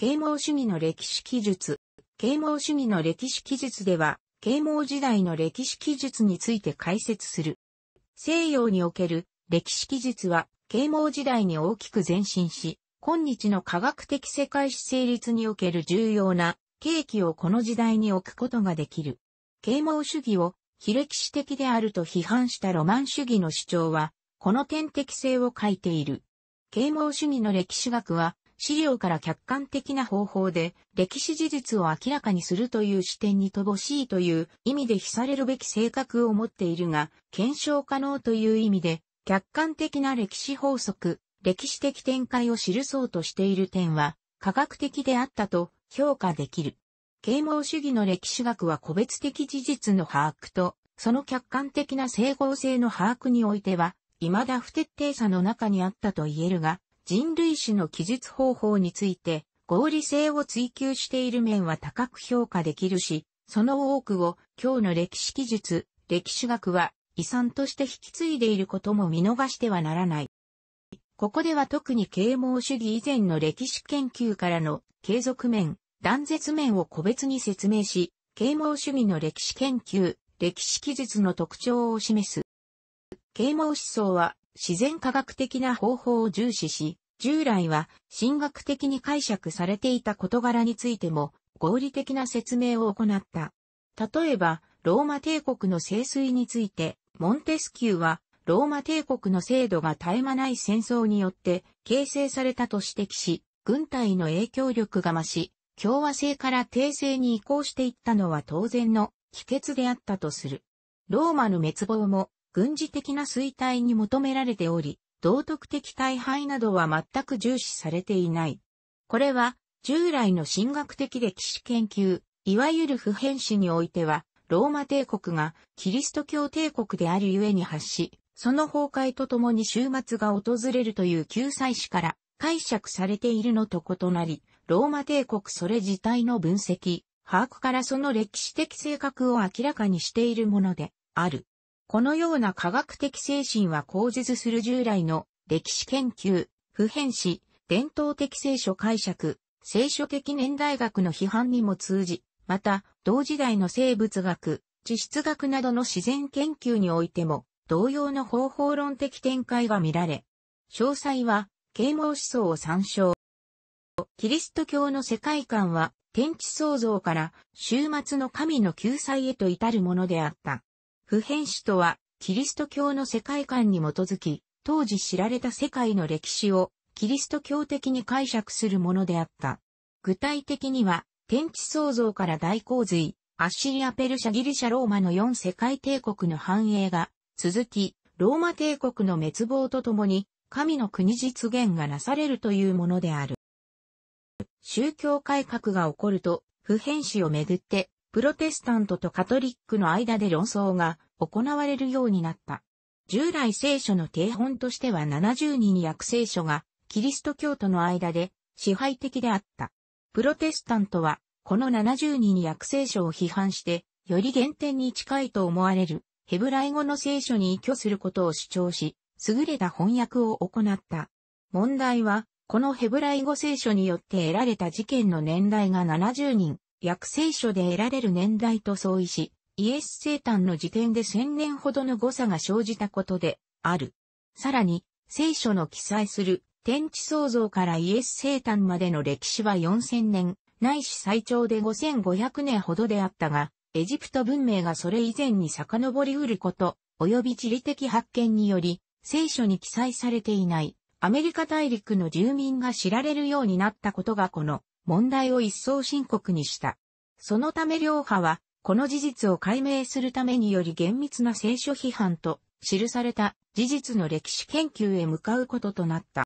啓蒙主義の歴史記述。啓蒙主義の歴史記述では、啓蒙時代の歴史記述について解説する。西洋における歴史記述は、啓蒙時代に大きく前進し、今日の科学的世界史成立における重要な契機をこの時代に置くことができる。啓蒙主義を非歴史的であると批判したロマン主義の主張は、この点敵性を欠いている。啓蒙主義の歴史学は、資料から客観的な方法で歴史事実を明らかにするという視点に乏しいという意味で比されるべき性格を持っているが、検証可能という意味で、客観的な歴史法則、歴史的展開を記そうとしている点は、科学的であったと評価できる。啓蒙主義の歴史学は個別的事実の把握と、その客観的な整合性の把握においては、未だ不徹底さの中にあったと言えるが、人類史の記述方法について合理性を追求している面は高く評価できるし、その多くを今日の歴史記述、歴史学は遺産として引き継いでいることも見逃してはならない。ここでは特に啓蒙主義以前の歴史研究からの継続面、断絶面を個別に説明し、啓蒙主義の歴史研究、歴史記述の特徴を示す。啓蒙思想は自然科学的な方法を重視し、従来は神学的に解釈されていた事柄についても合理的な説明を行った。例えば、ローマ帝国の聖水について、モンテスキューは、ローマ帝国の制度が絶え間ない戦争によって形成されたと指摘し、軍隊の影響力が増し、共和制から帝制に移行していったのは当然の帰結であったとする。ローマの滅亡も軍事的な衰退に求められており、道徳的大敗などは全く重視されていない。これは、従来の神学的歴史研究、いわゆる普遍史においては、ローマ帝国がキリスト教帝国であるゆえに発し、その崩壊とともに終末が訪れるという救済史から解釈されているのと異なり、ローマ帝国それ自体の分析、把握からその歴史的性格を明らかにしているものである。このような科学的精神は口実する従来の歴史研究、普遍史、伝統的聖書解釈、聖書的年代学の批判にも通じ、また、同時代の生物学、地質学などの自然研究においても、同様の方法論的展開が見られ、詳細は、啓蒙思想を参照。キリスト教の世界観は、天地創造から、終末の神の救済へと至るものであった。普遍史とは、キリスト教の世界観に基づき、当時知られた世界の歴史を、キリスト教的に解釈するものであった。具体的には、天地創造から大洪水、アッシリア・ペルシャ・ギリシャ・ローマの4世界帝国の繁栄が、続き、ローマ帝国の滅亡とともに、神の国実現がなされるというものである。宗教改革が起こると、普遍史をめぐってプロテスタントとカトリックの間で論争が行われるようになった。従来聖書の定本としては70人約聖書がキリスト教徒の間で支配的であった。プロテスタントはこの70人約聖書を批判してより原点に近いと思われるヘブライ語の聖書に依拠することを主張し、優れた翻訳を行った。問題は、このヘブライ語聖書によって得られた事件の年代が70人、薬聖書で得られる年代と相違し、イエス生誕の時点で1000年ほどの誤差が生じたことである。さらに、聖書の記載する天地創造からイエス生誕までの歴史は4000年、ないし最長で5500年ほどであったが、エジプト文明がそれ以前に遡りうること、及び地理的発見により、聖書に記載されていない、アメリカ大陸の住民が知られるようになったことがこの問題を一層深刻にした。そのため両派は、この事実を解明するためにより厳密な聖書批判と記された事実の歴史研究へ向かうこととなった。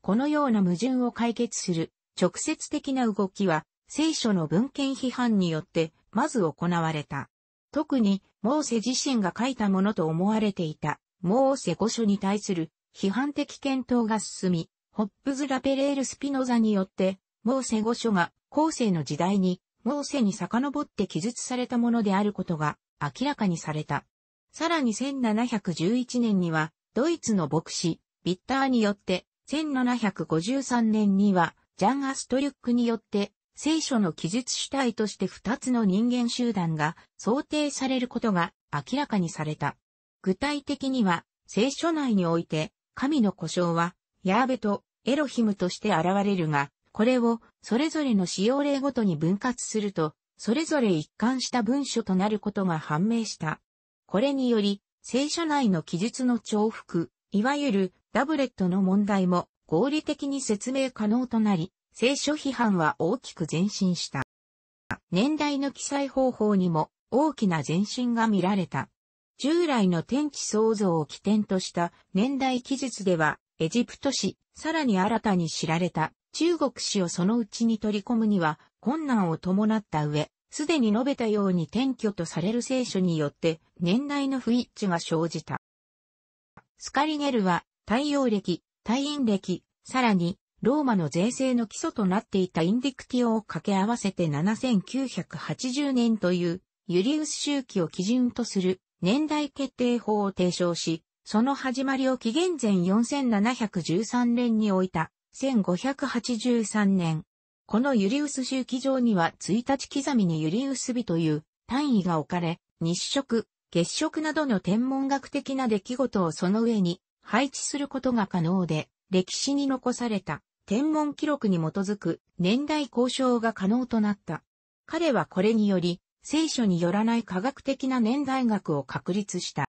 このような矛盾を解決する直接的な動きは聖書の文献批判によってまず行われた。特にモーセ自身が書いたものと思われていたモーセ5書に対する批判的検討が進み、ホップズ・ラペレール・スピノザによってモーセ語書が後世の時代にモーセに遡って記述されたものであることが明らかにされた。さらに1711年にはドイツの牧師、ビッターによって、1753年にはジャン・アストリュックによって聖書の記述主体として2つの人間集団が想定されることが明らかにされた。具体的には、聖書内において、神の故障は、ヤーベとエロヒムとして現れるが、これをそれぞれの使用例ごとに分割すると、それぞれ一貫した文書となることが判明した。これにより、聖書内の記述の重複、いわゆるダブレットの問題も合理的に説明可能となり、聖書批判は大きく前進した。年代の記載方法にも大きな前進が見られた。従来の天地創造を起点とした年代記述では、エジプト史、さらに新たに知られた中国史をそのうちに取り込むには困難を伴った上、すでに述べたように転居とされる聖書によって年代の不一致が生じた。スカリゲルは太陽暦、太陰暦、さらにローマの税制の基礎となっていたインディクティオを掛け合わせて7980年というユリウス周期を基準とする年代決定法を提唱し、その始まりを紀元前4713年に置いた1583年。このユリウス周期上には1日刻みにユリウス日という単位が置かれ、日食、月食などの天文学的な出来事をその上に配置することが可能で、歴史に残された天文記録に基づく年代交渉が可能となった。彼はこれにより、聖書によらない科学的な年代学を確立した。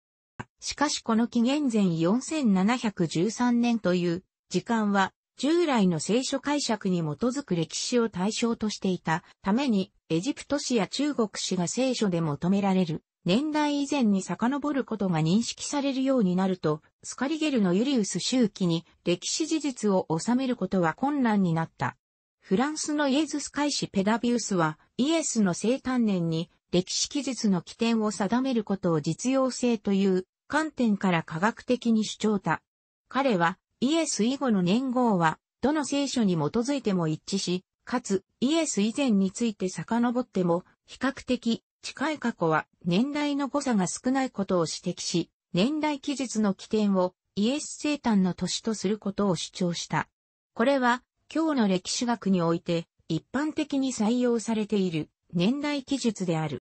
しかしこの紀元前4713年という時間は従来の聖書解釈に基づく歴史を対象としていたために、エジプト史や中国史が聖書で求められる年代以前に遡ることが認識されるようになると、スカリゲルのユリウス周期に歴史事実を収めることは困難になった。フランスのイエズス会士ペダビウスは、イエスの生誕年に歴史記述の起点を定めることを実用性という観点から科学的に主張た。彼はイエス以後の年号は、どの聖書に基づいても一致し、かつ、イエス以前について遡っても、比較的、近い過去は年代の誤差が少ないことを指摘し、年代記述の起点をイエス生誕の年とすることを主張した。これは、今日の歴史学において、一般的に採用されている年代記述である。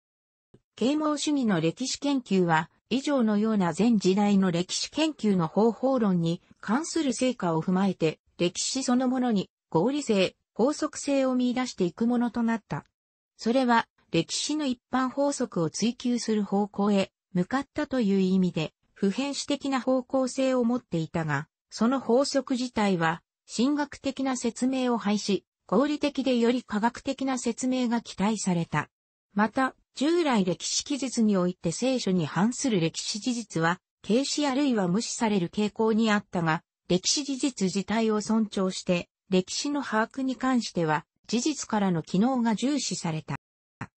啓蒙主義の歴史研究は、以上のような全時代の歴史研究の方法論に関する成果を踏まえて、歴史そのものに合理性、法則性を見出していくものとなった。それは、歴史の一般法則を追求する方向へ向かったという意味で、普遍史的な方向性を持っていたが、その法則自体は、神学的な説明を廃し、合理的でより科学的な説明が期待された。また、従来歴史記述において聖書に反する歴史事実は、軽視あるいは無視される傾向にあったが、歴史事実自体を尊重して、歴史の把握に関しては、事実からの機能が重視された。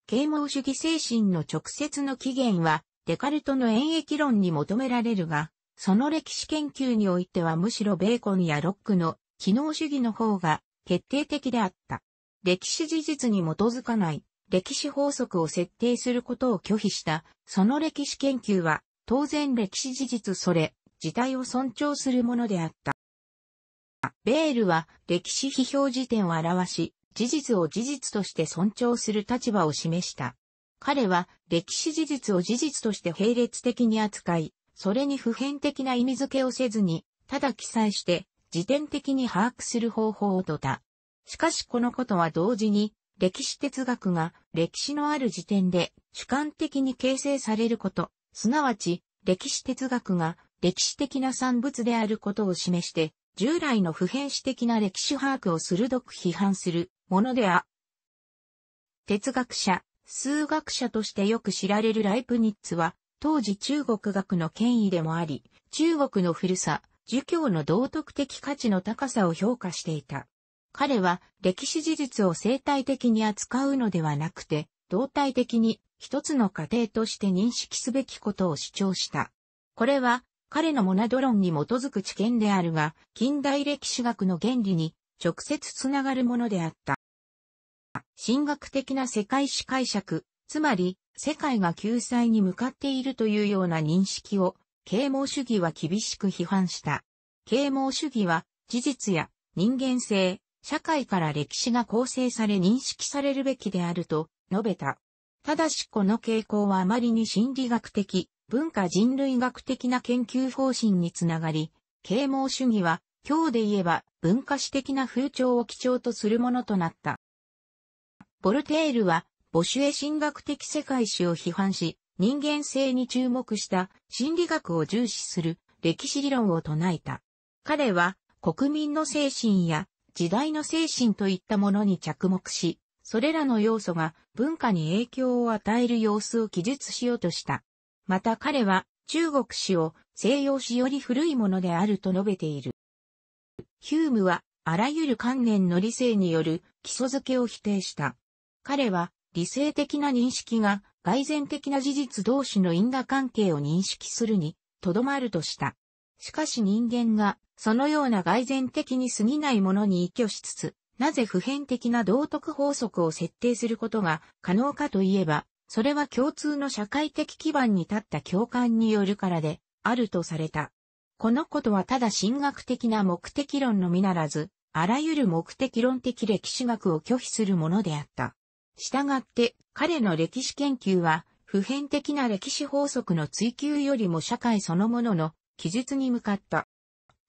啓蒙主義精神の直接の起源は、デカルトの演疫論に求められるが、その歴史研究においてはむしろベーコンやロックの機能主義の方が決定的であった。歴史事実に基づかない歴史法則を設定することを拒否した、その歴史研究は、当然歴史事実それ、自体を尊重するものであった。ベールは歴史批評辞典を表し、事実を事実として尊重する立場を示した。彼は歴史事実を事実として並列的に扱い、それに普遍的な意味付けをせずに、ただ記載して、時点的に把握する方法をとた。しかしこのことは同時に、歴史哲学が歴史のある時点で主観的に形成されること、すなわち歴史哲学が歴史的な産物であることを示して、従来の普遍史的な歴史把握を鋭く批判するものであ。哲学者、数学者としてよく知られるライプニッツは、当時中国学の権威でもあり、中国の古さ、儒教の道徳的価値の高さを評価していた。彼は歴史事実を生態的に扱うのではなくて、動体的に一つの過程として認識すべきことを主張した。これは彼のモナド論に基づく知見であるが、近代歴史学の原理に直接つながるものであった。神学的な世界史解釈、つまり世界が救済に向かっているというような認識を、啓蒙主義は厳しく批判した。啓蒙主義は事実や人間性、社会から歴史が構成され認識されるべきであると述べた。ただしこの傾向はあまりに心理学的、文化人類学的な研究方針につながり、啓蒙主義は、今日で言えば文化史的な風潮を基調とするものとなった。ボルテールは、ボシュエ神学的世界史を批判し、人間性に注目した心理学を重視する歴史理論を唱えた。彼は、国民の精神や時代の精神といったものに着目し、それらの要素が文化に影響を与える様子を記述しようとした。また彼は中国史を西洋史より古いものであると述べている。ヒュームはあらゆる観念の理性による基礎づけを否定した。彼は理性的な認識が外然的な事実同士の因果関係を認識するにとどまるとした。しかし人間がそのような外然的に過ぎないものに依拠しつつ、なぜ普遍的な道徳法則を設定することが可能かといえば、それは共通の社会的基盤に立った共感によるからで、あるとされた。このことはただ神学的な目的論のみならず、あらゆる目的論的歴史学を拒否するものであった。したがって、彼の歴史研究は、普遍的な歴史法則の追求よりも社会そのものの記述に向かった。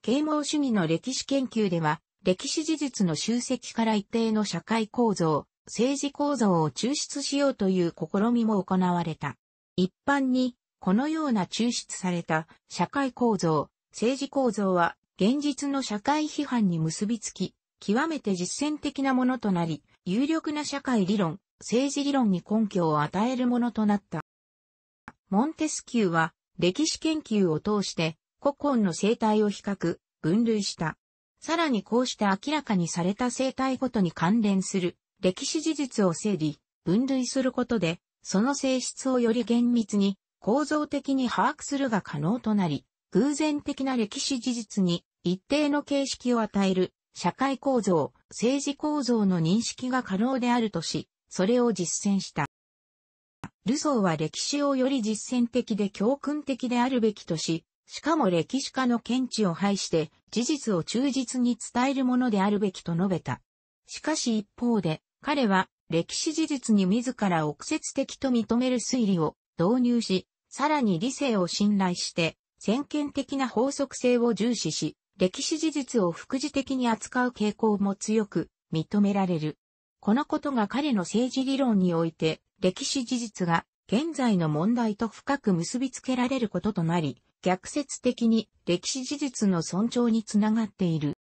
啓蒙主義の歴史研究では、歴史事実の集積から一定の社会構造、政治構造を抽出しようという試みも行われた。一般に、このような抽出された社会構造、政治構造は、現実の社会批判に結びつき、極めて実践的なものとなり、有力な社会理論、政治理論に根拠を与えるものとなった。モンテスキューは、歴史研究を通して、古今の生態を比較、分類した。さらにこうして明らかにされた生態ごとに関連する歴史事実を整理、分類することで、その性質をより厳密に構造的に把握するが可能となり、偶然的な歴史事実に一定の形式を与える社会構造、政治構造の認識が可能であるとし、それを実践した。ルソーは歴史をより実践的で教訓的であるべきとし、しかも歴史家の見地を排して事実を忠実に伝えるものであるべきと述べた。しかし一方で、彼は歴史事実に自ら臆説的と認める推理を導入し、さらに理性を信頼して、先見的な法則性を重視し、歴史事実を副次的に扱う傾向も強く認められる。このことが彼の政治理論において、歴史事実が現在の問題と深く結びつけられることとなり、逆説的に歴史事実の尊重につながっている。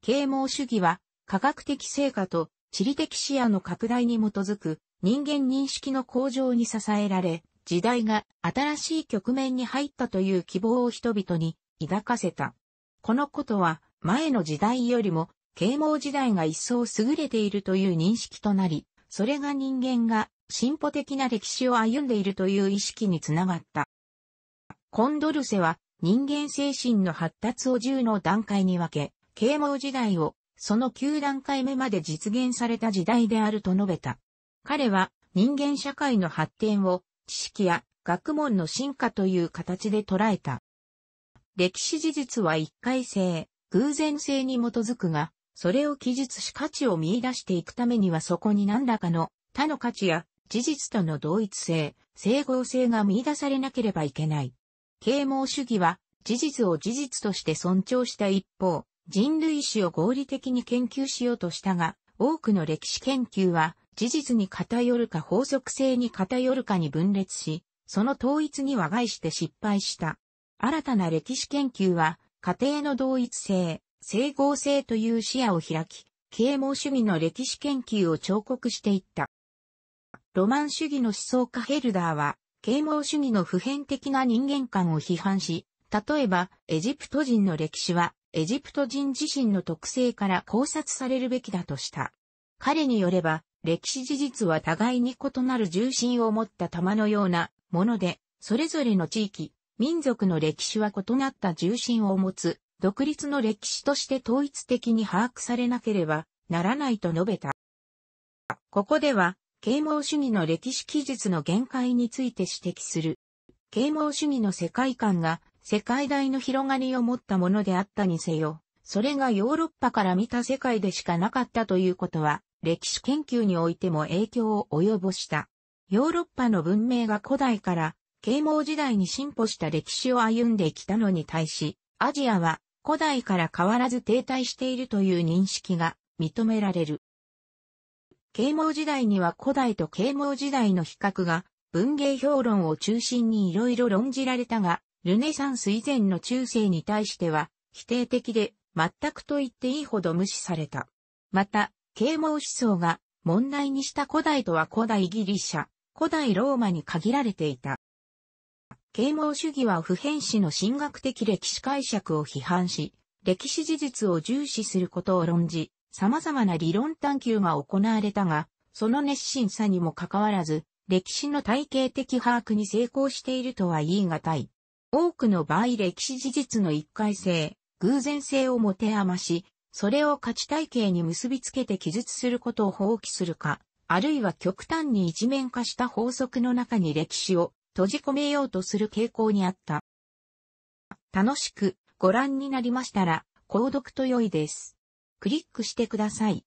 啓蒙主義は科学的成果と地理的視野の拡大に基づく人間認識の向上に支えられ、時代が新しい局面に入ったという希望を人々に抱かせた。このことは前の時代よりも啓蒙時代が一層優れているという認識となり、それが人間が進歩的な歴史を歩んでいるという意識につながった。コンドルセは人間精神の発達を10の段階に分け、啓蒙時代をその9段階目まで実現された時代であると述べた。彼は人間社会の発展を知識や学問の進化という形で捉えた。歴史事実は一回性、偶然性に基づくが、それを記述し価値を見出していくためにはそこに何らかの他の価値や事実との同一性、整合性が見出されなければいけない。啓蒙主義は事実を事実として尊重した一方、人類史を合理的に研究しようとしたが、多くの歴史研究は事実に偏るか法則性に偏るかに分裂し、その統一に和解して失敗した。新たな歴史研究は、家庭の同一性、整合性という視野を開き、啓蒙主義の歴史研究を彫刻していった。ロマン主義の思想家ヘルダーは、啓蒙主義の普遍的な人間観を批判し、例えば、エジプト人の歴史は、エジプト人自身の特性から考察されるべきだとした。彼によれば、歴史事実は互いに異なる重心を持った玉のようなもので、それぞれの地域、民族の歴史は異なった重心を持つ、独立の歴史として統一的に把握されなければならないと述べた。ここでは、啓蒙主義の歴史記述の限界について指摘する。啓蒙主義の世界観が世界大の広がりを持ったものであったにせよ、それがヨーロッパから見た世界でしかなかったということは、歴史研究においても影響を及ぼした。ヨーロッパの文明が古代から啓蒙時代に進歩した歴史を歩んできたのに対し、アジアは古代から変わらず停滞しているという認識が認められる。啓蒙時代には古代と啓蒙時代の比較が、文芸評論を中心に色々論じられたが、ルネサンス以前の中世に対しては、否定的で、全くと言っていいほど無視された。また、啓蒙思想が問題にした古代とは古代ギリシャ、古代ローマに限られていた。啓蒙主義は普遍史の神学的歴史解釈を批判し、歴史事実を重視することを論じ、様々な理論探求が行われたが、その熱心さにもかかわらず、歴史の体系的把握に成功しているとは言い難い。多くの場合歴史事実の一回性、偶然性を持て余し、それを価値体系に結びつけて記述することを放棄するか、あるいは極端に一面化した法則の中に歴史を閉じ込めようとする傾向にあった。楽しくご覧になりましたら、購読と良いです。クリックしてください。